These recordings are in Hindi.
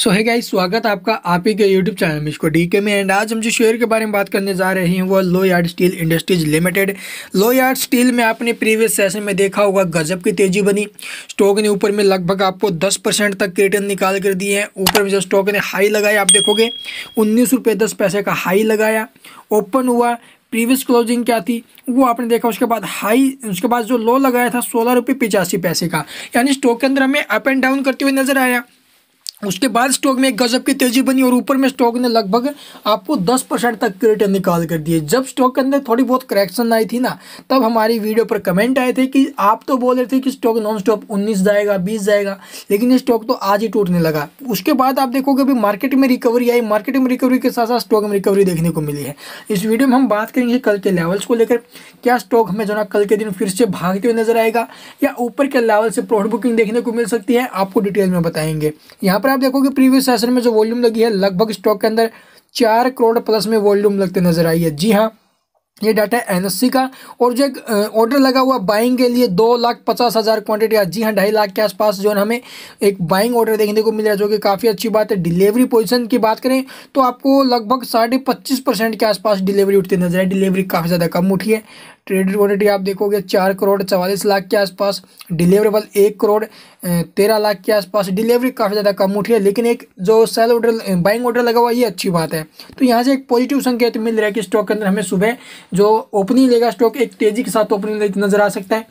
सो है गाइस स्वागत आपका आप ही के यूट्यूब चैनल मिशको डी के में एंड आज हम जो शेयर के बारे में बात करने जा रहे हैं वो Lloyds steel industries limited Lloyds steel में आपने प्रीवियस सेशन में देखा होगा गजब की तेजी बनी स्टॉक ने ऊपर में लगभग आपको 10 परसेंट तक के रिटर्न निकाल कर दिए हैं ऊपर में जब स्टॉक ने हाई लगाया आप देखोगे उन्नीस रुपये दस पैसे का हाई लगाया ओपन हुआ प्रीवियस क्लोजिंग क्या थी वो आपने देखा उसके बाद हाई उसके बाद जो लो लगाया था सोलह रुपये पिचासी पैसे का यानी स्टॉक के अंदर हमें अप एंड डाउन करते हुए नजर आया उसके बाद स्टॉक में एक गजब की तेजी बनी और ऊपर में स्टॉक ने लगभग आपको 10 परसेंट तक के रिटर्न निकाल कर दिए जब स्टॉक के अंदर थोड़ी बहुत करेक्शन आई थी ना तब हमारी वीडियो पर कमेंट आए थे कि आप तो बोल रहे थे कि स्टॉक नॉन स्टॉप उन्नीस जाएगा 20 जाएगा लेकिन ये स्टॉक तो आज ही टूटने लगा उसके बाद आप देखोगे अभी मार्केट में रिकवरी आई मार्केट में रिकवरी के साथ साथ स्टॉक में रिकवरी देखने को मिली है इस वीडियो में हम बात करेंगे कल के लेवल्स को लेकर क्या स्टॉक हमें जो ना कल के दिन फिर से भागते हुए नजर आएगा या ऊपर के लेवल से प्रॉफिट बुकिंग देखने को मिल सकती है आपको डिटेल में बताएंगे यहाँ पर पर आप देखोगे प्रीवियस सेशन में जो वॉल्यूम लगी है लगभग स्टॉक के अंदर चार करोड़ प्लस में वॉल्यूम लगते नजर आई है जी हाँ ये डाटा है एनएससी का और जो एक ऑर्डर लगा हुआ बाइंग के लिए दो लाख पचास हज़ार क्वांटिटी जी हाँ ढाई लाख के आसपास जो है हमें एक बाइंग ऑर्डर देखने को मिल रहा है जो कि काफ़ी अच्छी बात है डिलीवरी पोजीशन की बात करें तो आपको लगभग साढ़े पच्चीस परसेंट के आसपास डिलीवरी उठती नजर आए डिलीवरी काफ़ी ज़्यादा कम उठी है ट्रेडेड क्वान्टिटी आप देखोगे चार करोड़ चवालीस लाख के आसपास डिलीवरेबल एक करोड़ तेरह लाख के आसपास डिलीवरी काफ़ी ज़्यादा कम उठी है लेकिन एक जो सेल ऑर्डर बाइंग ऑर्डर लगा हुआ ये अच्छी बात है तो यहाँ से एक पॉजिटिव संकेत मिल रहा है कि स्टॉक के अंदर हमें सुबह जो ओपनिंग लेगा स्टॉक एक तेज़ी के साथ ओपनिंग नज़र आ सकता है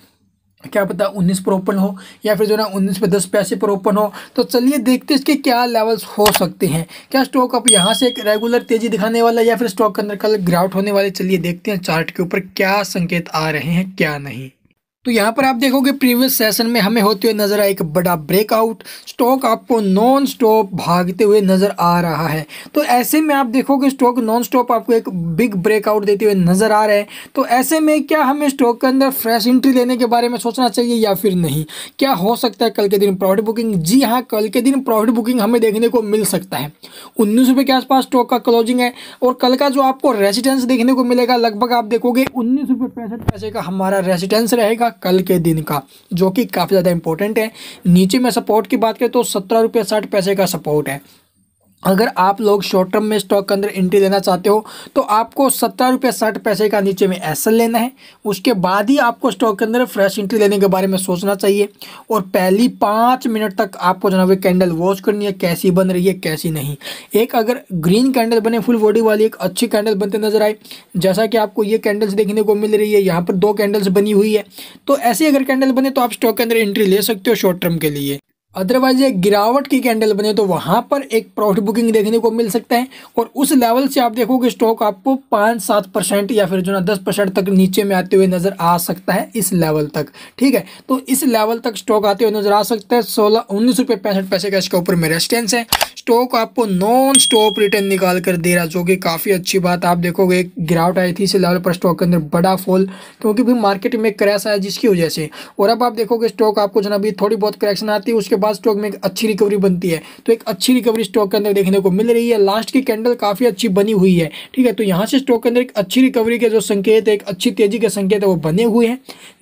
क्या पता उन्नीस पर ओपन हो या फिर जो ना उन्नीस पे दस पैसे पर ओपन हो तो चलिए देखते हैं इसके क्या लेवल्स हो सकते हैं क्या स्टॉक अब यहाँ से एक रेगुलर तेजी दिखाने वाला या फिर स्टॉक के अंदर कल ग्राउट होने वाले चलिए देखते हैं चार्ट के ऊपर क्या संकेत आ रहे हैं क्या नहीं तो यहाँ पर आप देखोगे प्रीवियस सेशन में हमें होते हुए नज़र आया एक बड़ा ब्रेकआउट स्टॉक आपको नॉन स्टॉप भागते हुए नज़र आ रहा है तो ऐसे में आप देखोगे स्टॉक नॉन स्टॉप आपको एक बिग ब्रेकआउट देते हुए नज़र आ रहे हैं तो ऐसे में क्या हमें स्टॉक के अंदर फ्रेश एंट्री लेने के बारे में सोचना चाहिए या फिर नहीं क्या हो सकता है कल के दिन प्रॉफिट बुकिंग जी हाँ कल के दिन प्रॉफिट बुकिंग हमें देखने को मिल सकता है उन्नीस के आसपास स्टॉक का क्लोजिंग है और कल का जो आपको रेसिडेंस देखने को मिलेगा लगभग आप देखोगे उन्नीस पैसे का हमारा रेसिडेंस रहेगा कल के दिन का जो कि काफ़ी ज़्यादा इंपॉर्टेंट है नीचे में सपोर्ट की बात करें तो सत्रह रुपये साठ पैसे का सपोर्ट है अगर आप लोग शॉर्ट टर्म में स्टॉक के अंदर एंट्री लेना चाहते हो तो आपको सत्रह रुपये साठ पैसे का नीचे में एस लेना है उसके बाद ही आपको स्टॉक के अंदर फ्रेश एंट्री लेने के बारे में सोचना चाहिए और पहली पाँच मिनट तक आपको जनाब कैंडल वॉच करनी है कैसी बन रही है कैसी नहीं एक अगर ग्रीन कैंडल बने फुल बॉडी वाली एक अच्छी कैंडल बनते नजर आए जैसा कि आपको ये कैंडल्स देखने को मिल रही है यहाँ पर दो कैंडल्स बनी हुई है तो ऐसी अगर कैंडल बने तो आप स्टॉक के अंदर एंट्री ले सकते हो शॉर्ट टर्म के लिए अदरवाइज एक गिरावट की कैंडल बने तो वहां पर एक प्रॉफिट बुकिंग देखने को मिल सकता है और उस लेवल से आप देखोगे स्टॉक आपको पाँच सात परसेंट या फिर जो ना दस परसेंट तक नीचे में आते हुए नजर आ सकता है इस लेवल तक ठीक है तो इस लेवल तक स्टॉक आते हुए नजर आ सकता है सोलह उन्नीस रुपये पैंसठ पैसे का इसके ऊपर में रेस्टेंस है स्टॉक आपको नॉन स्टॉप रिटर्न निकाल कर दे रहा जो कि काफ़ी अच्छी बात आप देखोगे एक गिरावट आई थी इस लेवल पर स्टॉक के अंदर बड़ा फॉल क्योंकि भी मार्केट में क्रैश आया जिसकी वजह से और अब आप देखोगे स्टॉक आपको जो ना अभी थोड़ी बहुत करेक्शन आती है उसके बाद स्टॉक में एक अच्छी रिकवरी बनती है तो एक अच्छी रिकवरी स्टॉक के अंदर देखने को मिल रही है लास्ट की कैंडल काफ़ी अच्छी बनी हुई है ठीक है तो यहाँ से स्टॉक के अंदर एक अच्छी रिकवरी के जो संकेत है एक अच्छी तेजी के संकेत है वो बने हुए हैं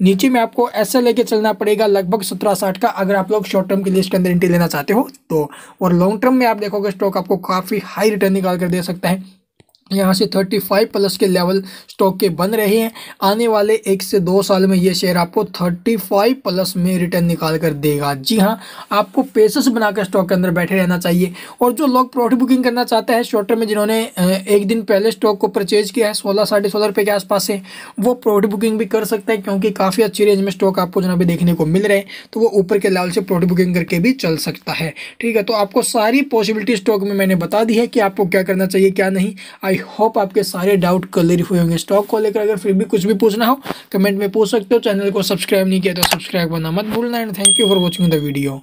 नीचे में आपको ऐसा लेके चलना पड़ेगा लगभग सत्रह साठ का अगर आप लोग शॉर्ट टर्म के लिए इसके अंदर एंट्री लेना चाहते हो तो और लॉन्ग टर्म में आप देखोगे स्टॉक आपको काफ़ी हाई रिटर्न निकाल कर दे सकता है यहाँ से 35 प्लस के लेवल स्टॉक के बन रहे हैं आने वाले एक से दो साल में ये शेयर आपको 35 प्लस में रिटर्न निकाल कर देगा जी हाँ आपको पेसेस बनाकर स्टॉक के अंदर बैठे रहना चाहिए और जो लोग प्रॉफिट बुकिंग करना चाहते हैं शॉर्ट टर्म में जिन्होंने एक दिन पहले स्टॉक को परचेज किया है सोलह साढ़े सोलह रुपये के आसपास से वो प्रॉफिट बुकिंग भी कर सकते हैं क्योंकि काफ़ी अच्छी रेंज में स्टॉक आपको जो अभी देखने को मिल रहे हैं तो वो ऊपर के लेवल से प्रॉफिट बुकिंग करके भी चल सकता है ठीक है तो आपको सारी पॉसिबिलिटी स्टॉक में मैंने बता दी है कि आपको क्या करना चाहिए क्या नहीं आई आई होप आपके सारे डाउट हुए होंगे स्टॉक को लेकर अगर फिर भी कुछ भी पूछना हो कमेंट में पूछ सकते हो चैनल को सब्सक्राइब नहीं किया तो सब्सक्राइब करना मत भूलना and thank you for watching the video